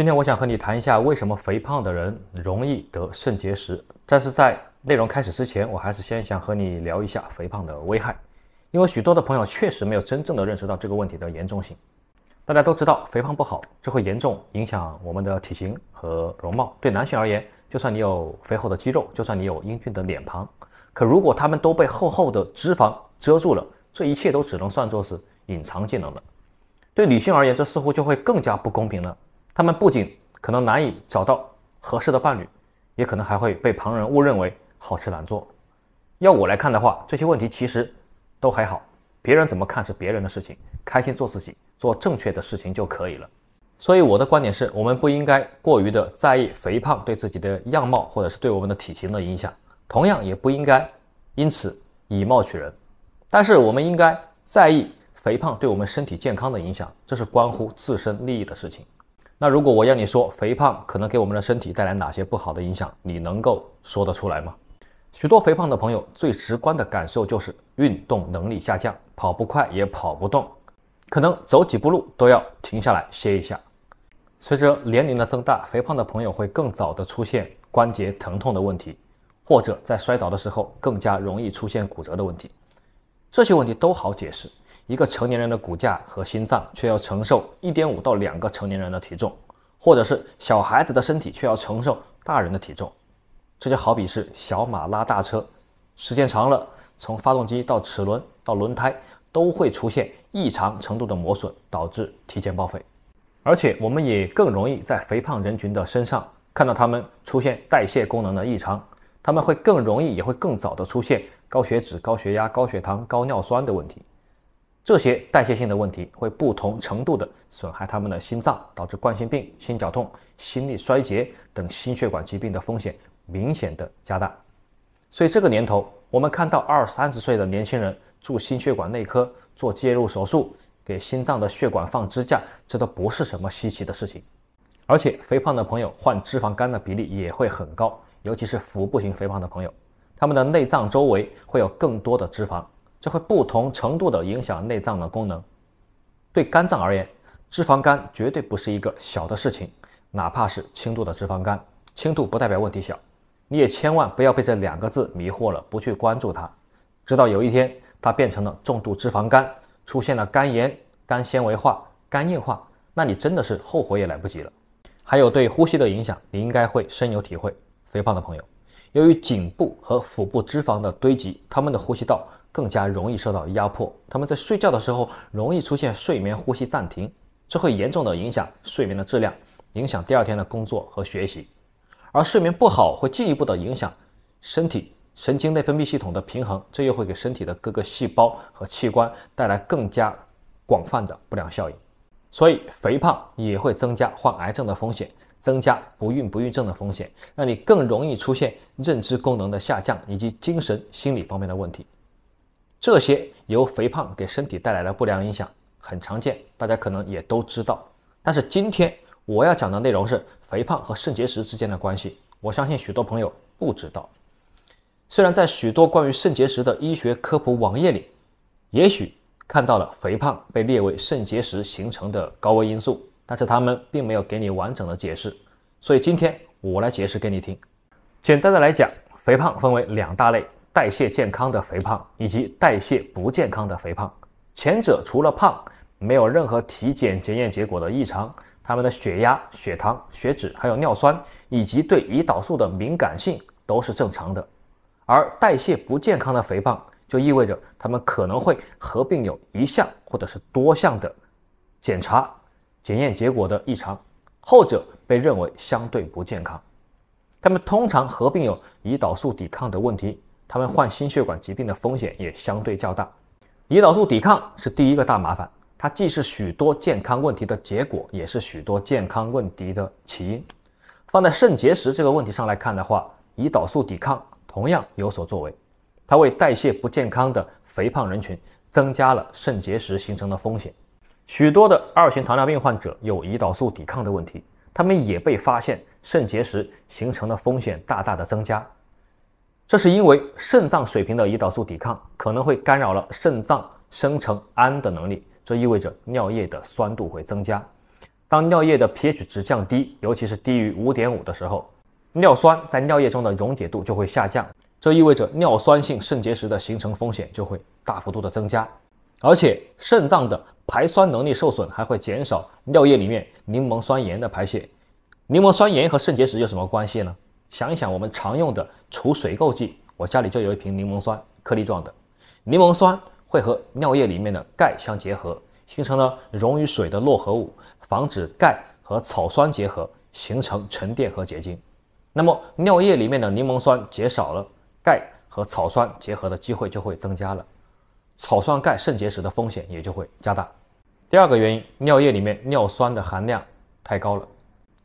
今天我想和你谈一下为什么肥胖的人容易得肾结石。但是在内容开始之前，我还是先想和你聊一下肥胖的危害，因为许多的朋友确实没有真正的认识到这个问题的严重性。大家都知道肥胖不好，这会严重影响我们的体型和容貌。对男性而言，就算你有肥厚的肌肉，就算你有英俊的脸庞，可如果他们都被厚厚的脂肪遮住了，这一切都只能算作是隐藏技能了。对女性而言，这似乎就会更加不公平了。他们不仅可能难以找到合适的伴侣，也可能还会被旁人误认为好吃懒做。要我来看的话，这些问题其实都还好，别人怎么看是别人的事情，开心做自己，做正确的事情就可以了。所以我的观点是，我们不应该过于的在意肥胖对自己的样貌或者是对我们的体型的影响，同样也不应该因此以貌取人。但是我们应该在意肥胖对我们身体健康的影响，这是关乎自身利益的事情。那如果我要你说肥胖可能给我们的身体带来哪些不好的影响，你能够说得出来吗？许多肥胖的朋友最直观的感受就是运动能力下降，跑不快也跑不动，可能走几步路都要停下来歇一下。随着年龄的增大，肥胖的朋友会更早的出现关节疼痛的问题，或者在摔倒的时候更加容易出现骨折的问题。这些问题都好解释。一个成年人的骨架和心脏却要承受一点五到两个成年人的体重，或者是小孩子的身体却要承受大人的体重，这就好比是小马拉大车，时间长了，从发动机到齿轮到轮胎都会出现异常程度的磨损，导致提前报废。而且我们也更容易在肥胖人群的身上看到他们出现代谢功能的异常，他们会更容易也会更早的出现高血脂、高血压、高血糖、高尿酸的问题。这些代谢性的问题会不同程度的损害他们的心脏，导致冠心病、心绞痛、心力衰竭等心血管疾病的风险明显的加大。所以这个年头，我们看到二三十岁的年轻人住心血管内科做介入手术，给心脏的血管放支架，这都不是什么稀奇的事情。而且肥胖的朋友患脂肪肝的比例也会很高，尤其是腹部型肥胖的朋友，他们的内脏周围会有更多的脂肪。这会不同程度的影响内脏的功能。对肝脏而言，脂肪肝绝对不是一个小的事情，哪怕是轻度的脂肪肝，轻度不代表问题小，你也千万不要被这两个字迷惑了，不去关注它，直到有一天它变成了重度脂肪肝，出现了肝炎、肝纤维化、肝硬化，那你真的是后悔也来不及了。还有对呼吸的影响，你应该会深有体会。肥胖的朋友，由于颈部和腹部脂肪的堆积，他们的呼吸道。更加容易受到压迫，他们在睡觉的时候容易出现睡眠呼吸暂停，这会严重的影响睡眠的质量，影响第二天的工作和学习。而睡眠不好会进一步的影响身体神经内分泌系统的平衡，这又会给身体的各个细胞和器官带来更加广泛的不良效应。所以，肥胖也会增加患癌症的风险，增加不孕不育症的风险，让你更容易出现认知功能的下降以及精神心理方面的问题。这些由肥胖给身体带来的不良影响很常见，大家可能也都知道。但是今天我要讲的内容是肥胖和肾结石之间的关系，我相信许多朋友不知道。虽然在许多关于肾结石的医学科普网页里，也许看到了肥胖被列为肾结石形成的高危因素，但是他们并没有给你完整的解释。所以今天我来解释给你听。简单的来讲，肥胖分为两大类。代谢健康的肥胖以及代谢不健康的肥胖，前者除了胖，没有任何体检检验结果的异常，他们的血压、血糖、血脂还有尿酸以及对胰岛素的敏感性都是正常的。而代谢不健康的肥胖就意味着他们可能会合并有一项或者是多项的检查检验结果的异常，后者被认为相对不健康，他们通常合并有胰岛素抵抗的问题。他们患心血管疾病的风险也相对较大。胰岛素抵抗是第一个大麻烦，它既是许多健康问题的结果，也是许多健康问题的起因。放在肾结石这个问题上来看的话，胰岛素抵抗同样有所作为。它为代谢不健康的肥胖人群增加了肾结石形成的风险。许多的二型糖尿病患者有胰岛素抵抗的问题，他们也被发现肾结石形成的风险大大的增加。这是因为肾脏水平的胰岛素抵抗可能会干扰了肾脏生成氨的能力，这意味着尿液的酸度会增加。当尿液的 pH 值降低，尤其是低于五点五的时候，尿酸在尿液中的溶解度就会下降，这意味着尿酸性肾结石的形成风险就会大幅度的增加。而且肾脏的排酸能力受损，还会减少尿液里面柠檬酸盐的排泄。柠檬酸盐和肾结石有什么关系呢？想一想，我们常用的除水垢剂，我家里就有一瓶柠檬酸，颗粒状的。柠檬酸会和尿液里面的钙相结合，形成了溶于水的络合物，防止钙和草酸结合形成沉淀和结晶。那么，尿液里面的柠檬酸减少了，钙和草酸结合的机会就会增加了，草酸钙肾结石的风险也就会加大。第二个原因，尿液里面尿酸的含量太高了。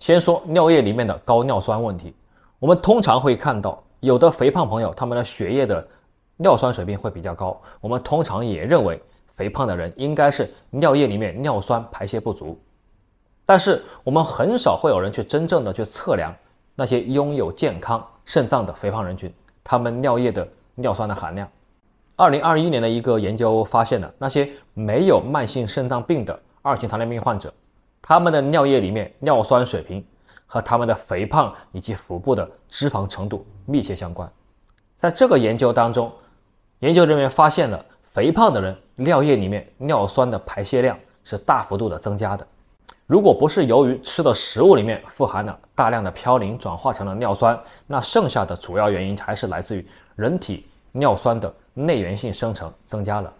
先说尿液里面的高尿酸问题。我们通常会看到有的肥胖朋友，他们的血液的尿酸水平会比较高。我们通常也认为肥胖的人应该是尿液里面尿酸排泄不足，但是我们很少会有人去真正的去测量那些拥有健康肾脏的肥胖人群，他们尿液的尿酸的含量。二零二一年的一个研究发现了，那些没有慢性肾脏病的二型糖尿病患者，他们的尿液里面尿酸水平。和他们的肥胖以及腹部的脂肪程度密切相关。在这个研究当中，研究人员发现了肥胖的人尿液里面尿酸的排泄量是大幅度的增加的。如果不是由于吃的食物里面富含了大量的嘌呤转化成了尿酸，那剩下的主要原因还是来自于人体尿酸的内源性生成增加了，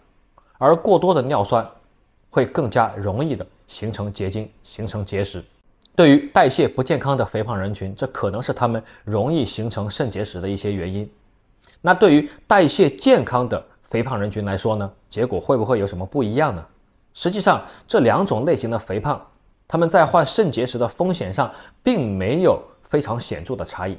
而过多的尿酸会更加容易的形成结晶，形成结石。对于代谢不健康的肥胖人群，这可能是他们容易形成肾结石的一些原因。那对于代谢健康的肥胖人群来说呢？结果会不会有什么不一样呢？实际上，这两种类型的肥胖，他们在患肾结石的风险上并没有非常显著的差异。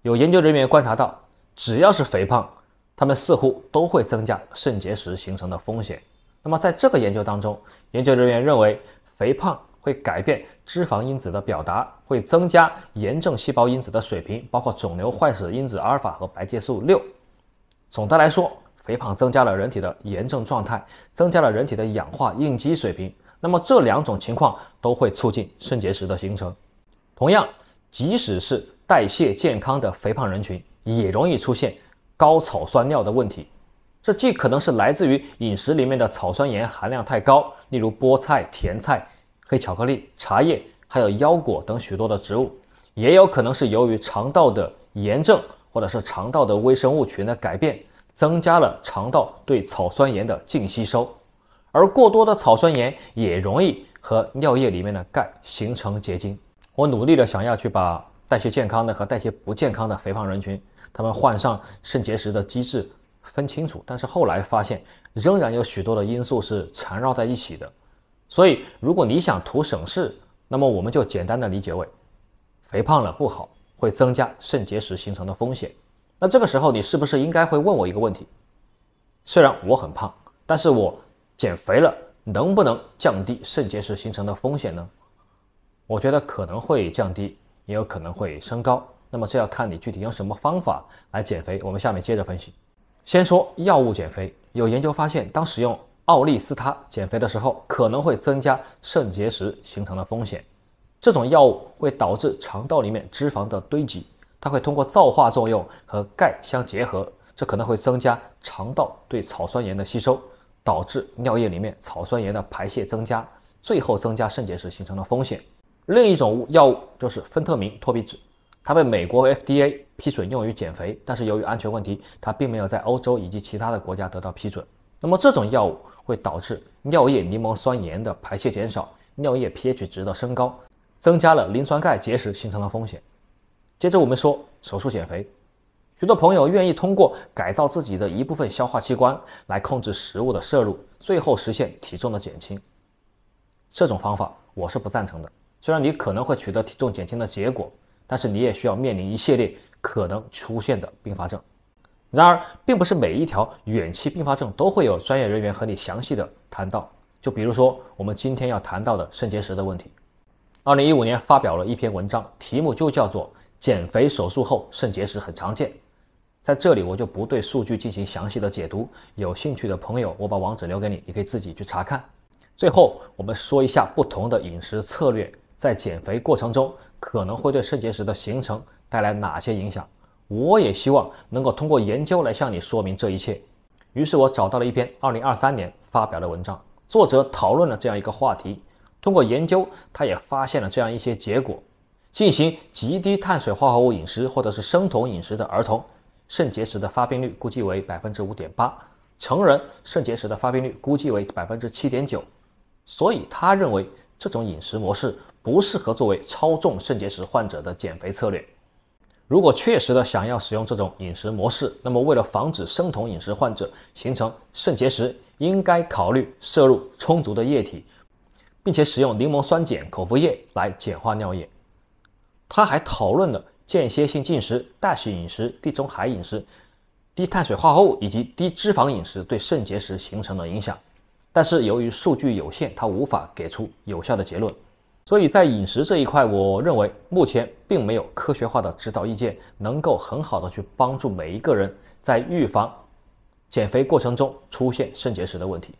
有研究人员观察到，只要是肥胖，他们似乎都会增加肾结石形成的风险。那么在这个研究当中，研究人员认为肥胖。会改变脂肪因子的表达，会增加炎症细胞因子的水平，包括肿瘤坏死因子阿尔法和白介素六。总的来说，肥胖增加了人体的炎症状态，增加了人体的氧化应激水平。那么这两种情况都会促进肾结石的形成。同样，即使是代谢健康的肥胖人群，也容易出现高草酸尿的问题。这既可能是来自于饮食里面的草酸盐含量太高，例如菠菜、甜菜。黑巧克力、茶叶，还有腰果等许多的植物，也有可能是由于肠道的炎症，或者是肠道的微生物群的改变，增加了肠道对草酸盐的净吸收，而过多的草酸盐也容易和尿液里面的钙形成结晶。我努力的想要去把代谢健康的和代谢不健康的肥胖人群，他们患上肾结石的机制分清楚，但是后来发现，仍然有许多的因素是缠绕在一起的。所以，如果你想图省事，那么我们就简单的理解为，肥胖了不好，会增加肾结石形成的风险。那这个时候，你是不是应该会问我一个问题？虽然我很胖，但是我减肥了，能不能降低肾结石形成的风险呢？我觉得可能会降低，也有可能会升高。那么这要看你具体用什么方法来减肥。我们下面接着分析。先说药物减肥，有研究发现，当使用。奥利司他减肥的时候可能会增加肾结石形成的风险。这种药物会导致肠道里面脂肪的堆积，它会通过皂化作用和钙相结合，这可能会增加肠道对草酸盐的吸收，导致尿液里面草酸盐的排泄增加，最后增加肾结石形成的风险。另一种药物就是芬特明托皮脂，它被美国 FDA 批准用于减肥，但是由于安全问题，它并没有在欧洲以及其他的国家得到批准。那么这种药物。会导致尿液柠檬酸盐的排泄减少，尿液 pH 值的升高，增加了磷酸钙结石形成的风险。接着我们说手术减肥，许多朋友愿意通过改造自己的一部分消化器官来控制食物的摄入，最后实现体重的减轻。这种方法我是不赞成的。虽然你可能会取得体重减轻的结果，但是你也需要面临一系列可能出现的并发症。然而，并不是每一条远期并发症都会有专业人员和你详细的谈到。就比如说，我们今天要谈到的肾结石的问题。二零一五年发表了一篇文章，题目就叫做《减肥手术后肾结石很常见》。在这里，我就不对数据进行详细的解读。有兴趣的朋友，我把网址留给你，你可以自己去查看。最后，我们说一下不同的饮食策略在减肥过程中可能会对肾结石的形成带来哪些影响。我也希望能够通过研究来向你说明这一切。于是我找到了一篇2023年发表的文章，作者讨论了这样一个话题。通过研究，他也发现了这样一些结果：进行极低碳水化合物饮食或者是生酮饮食的儿童，肾结石的发病率估计为百分之五点八；成人肾结石的发病率估计为百分之七点九。所以他认为这种饮食模式不适合作为超重肾结石患者的减肥策略。如果确实的想要使用这种饮食模式，那么为了防止生酮饮食患者形成肾结石，应该考虑摄入充足的液体，并且使用柠檬酸碱口服液来碱化尿液。他还讨论了间歇性进食、代谢饮食、地中海饮食、低碳水化合物以及低脂肪饮食对肾结石形成的影响，但是由于数据有限，他无法给出有效的结论。所以在饮食这一块，我认为目前并没有科学化的指导意见能够很好的去帮助每一个人在预防、减肥过程中出现肾结石的问题。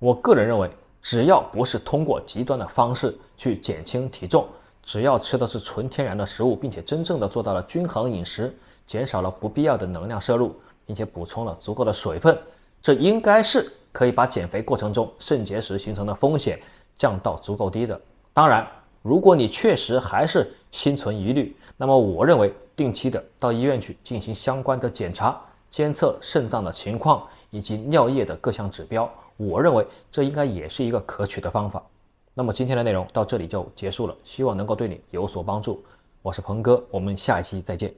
我个人认为，只要不是通过极端的方式去减轻体重，只要吃的是纯天然的食物，并且真正的做到了均衡饮食，减少了不必要的能量摄入，并且补充了足够的水分，这应该是可以把减肥过程中肾结石形成的风险降到足够低的。当然，如果你确实还是心存疑虑，那么我认为定期的到医院去进行相关的检查、监测肾脏的情况以及尿液的各项指标，我认为这应该也是一个可取的方法。那么今天的内容到这里就结束了，希望能够对你有所帮助。我是鹏哥，我们下一期再见。